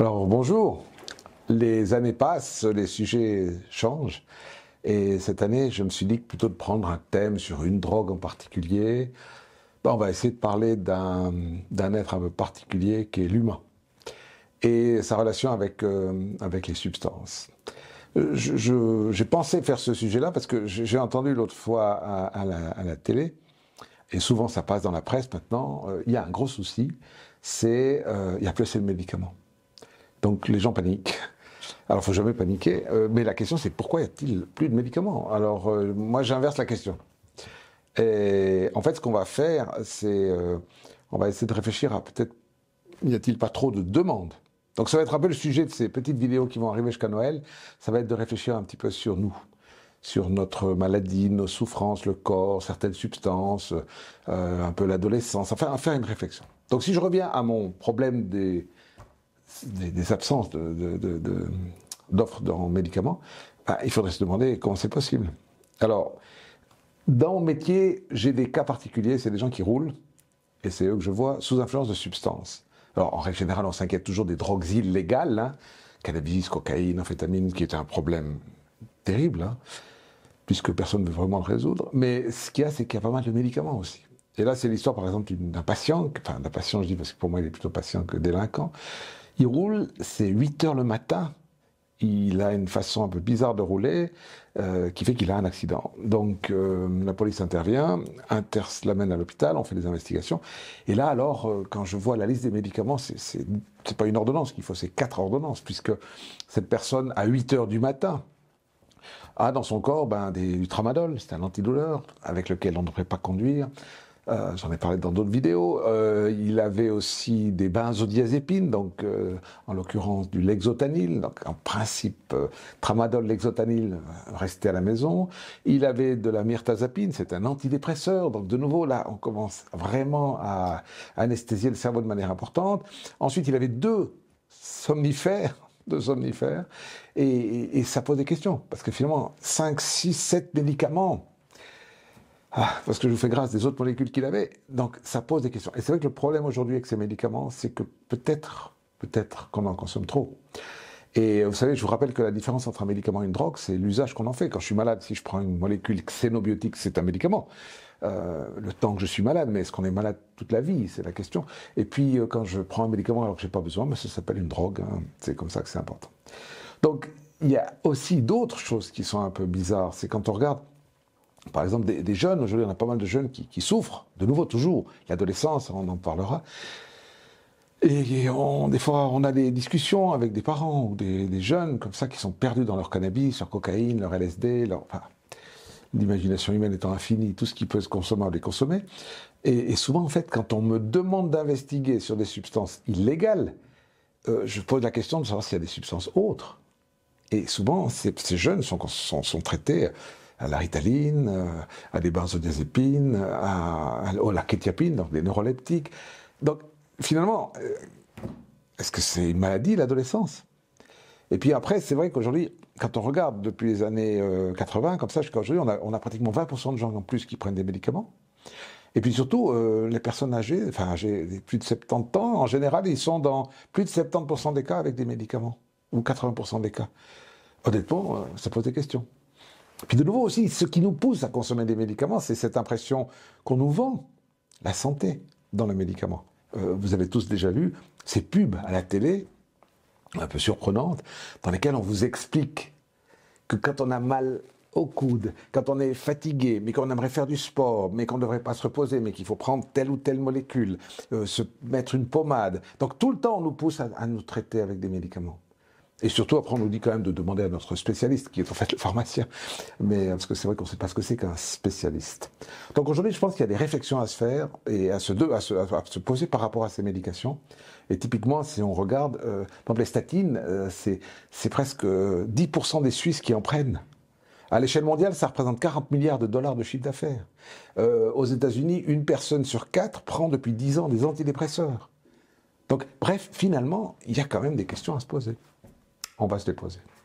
Alors bonjour, les années passent, les sujets changent. Et cette année, je me suis dit que plutôt de prendre un thème sur une drogue en particulier, ben, on va essayer de parler d'un, être un peu particulier qui est l'humain et sa relation avec, euh, avec les substances. Euh, j'ai pensé faire ce sujet-là parce que j'ai entendu l'autre fois à, la, télé, et souvent ça passe dans la presse maintenant, euh, il y a un gros souci, c'est il y n'y a plus assez de médicaments. Donc les gens paniquent. Alors, il faut jamais paniquer. Euh, mais la question, c'est pourquoi y a-t-il plus de médicaments Alors, euh, moi, j'inverse la question. Et en fait, ce qu'on va faire, c'est euh, on va essayer de réfléchir à peut-être n'y a-t-il pas trop de demandes Donc, ça va être un peu le sujet de ces petites vidéos qui vont arriver jusqu'à Noël. Ça va être de réfléchir un petit peu sur nous, sur notre maladie, nos souffrances, le corps, certaines substances, un peu l'adolescence. Enfin, faire une réflexion. Donc, si je reviens à mon problème des des, absences d'offres dans en médicaments, bah, il faudrait se demander comment c'est possible. Alors, dans mon métier, j'ai des cas particuliers, c'est des gens qui roulent, et c'est eux que je vois, sous influence de substances. Alors, en règle générale, on s'inquiète toujours des drogues illégales, hein. cannabis, cocaïne, amphétamine, qui est un problème terrible, hein, puisque personne ne veut vraiment le résoudre. Mais ce qu'il y a, c'est qu'il y a pas mal de médicaments aussi. Et là, c'est l'histoire, par exemple, d'un patient, enfin, d'un patient, je dis parce que pour moi, il est plutôt patient que délinquant, il roule, c'est 8 heures le matin. Il a une façon un peu bizarre de rouler euh, qui fait qu'il a un accident. Donc euh, la police intervient, l'amène à l'hôpital, on fait des investigations. Et là, alors, euh, quand je vois la liste des médicaments, c'est pas une ordonnance qu'il faut, c'est quatre ordonnances, puisque cette personne, à 8 heures du matin, a dans son corps ben, des, du c'est un antidouleur avec lequel on ne devrait pas conduire. Euh, j'en ai parlé dans d'autres vidéos. Euh, il avait aussi des benzodiazépines, donc euh, en l'occurrence du lexotanil, donc en principe tramadol, lexotanil, resté à la maison. Il avait de la mirtazapine, c'est un antidépresseur, donc de nouveau là on commence vraiment à anesthésier le cerveau de manière importante. Ensuite il avait deux somnifères, deux somnifères. Et, et, ça pose des questions, parce que finalement, 5, 6, 7 médicaments ah, parce que je vous fais grâce des autres molécules qu'il avait. Donc ça pose des questions. Et c'est vrai que le problème aujourd'hui avec ces médicaments, c'est que peut-être, peut-être qu'on en consomme trop. Et euh, vous savez, je vous rappelle que la différence entre un médicament et une drogue, c'est l'usage qu'on en fait. Quand je suis malade, si je prends une molécule xénobiotique, c'est un médicament. Euh, le temps que je suis malade, mais est-ce qu'on est malade toute la vie C'est la question. Et puis, euh, quand je prends un médicament alors que j'ai pas besoin, mais ça s'appelle une drogue. Hein. C'est comme ça que c'est important. Donc, il y a aussi d'autres choses qui sont un peu bizarres. C'est quand on regarde par exemple, des, jeunes, aujourd'hui on a pas mal de jeunes qui, souffrent, de nouveau toujours, l'adolescence, on en parlera. Et on, des fois, on a des discussions avec des parents ou des, jeunes comme ça qui sont perdus dans leur cannabis, leur cocaïne, leur LSD, leur, l'imagination humaine étant infinie, tout ce qui peut se consommer, on les consommer. Et, souvent, en fait, quand on me demande d'investiguer sur des substances illégales, euh, je pose la question de savoir s'il y a des substances autres. Et souvent, ces, jeunes sont, sont traités à la ritaline, euh, à des benzodiazépines, à, la kétiapine, donc des neuroleptiques. Donc finalement, euh, est-ce que c'est une maladie l'adolescence Et puis après, c'est vrai qu'aujourd'hui, quand on regarde depuis les années 80, euh, comme ça jusqu'à aujourd'hui, on a, pratiquement 20% de gens en plus qui prennent des médicaments. Et puis surtout, les personnes âgées, enfin âgées de plus de 70 ans, en général, ils sont dans plus de 70% des cas avec des médicaments, ou 80% des cas. Honnêtement, ça pose des questions. Puis de nouveau aussi, ce qui nous pousse à consommer des médicaments, c'est cette impression qu'on nous vend la santé dans le médicament. Euh, vous avez tous déjà lu ces pubs à la télé, un peu surprenantes, dans lesquelles on vous explique que quand on a mal au coude, quand on est fatigué, mais qu'on aimerait faire du sport, mais qu'on ne devrait pas se reposer, mais qu'il faut prendre telle ou telle molécule, euh, se mettre une pommade. Donc tout le temps, on nous pousse à nous traiter avec des médicaments. Et surtout, après, on nous dit quand même de demander à notre spécialiste, qui est en fait le pharmacien. Mais, parce que c'est vrai qu'on ne sait pas ce que c'est qu'un spécialiste. Donc aujourd'hui, je pense qu'il y a des réflexions à se faire et à se, poser par rapport à ces médications. Et typiquement, si on regarde, euh, par exemple, les statines, euh, c'est presque 10% euh, des Suisses qui en prennent. À l'échelle mondiale, ça représente 40 milliards de dollars de chiffre d'affaires. aux États-Unis, une personne sur quatre prend depuis 10 ans des antidépresseurs. Donc, bref, finalement, il y a quand même des questions à se poser on va se déposer.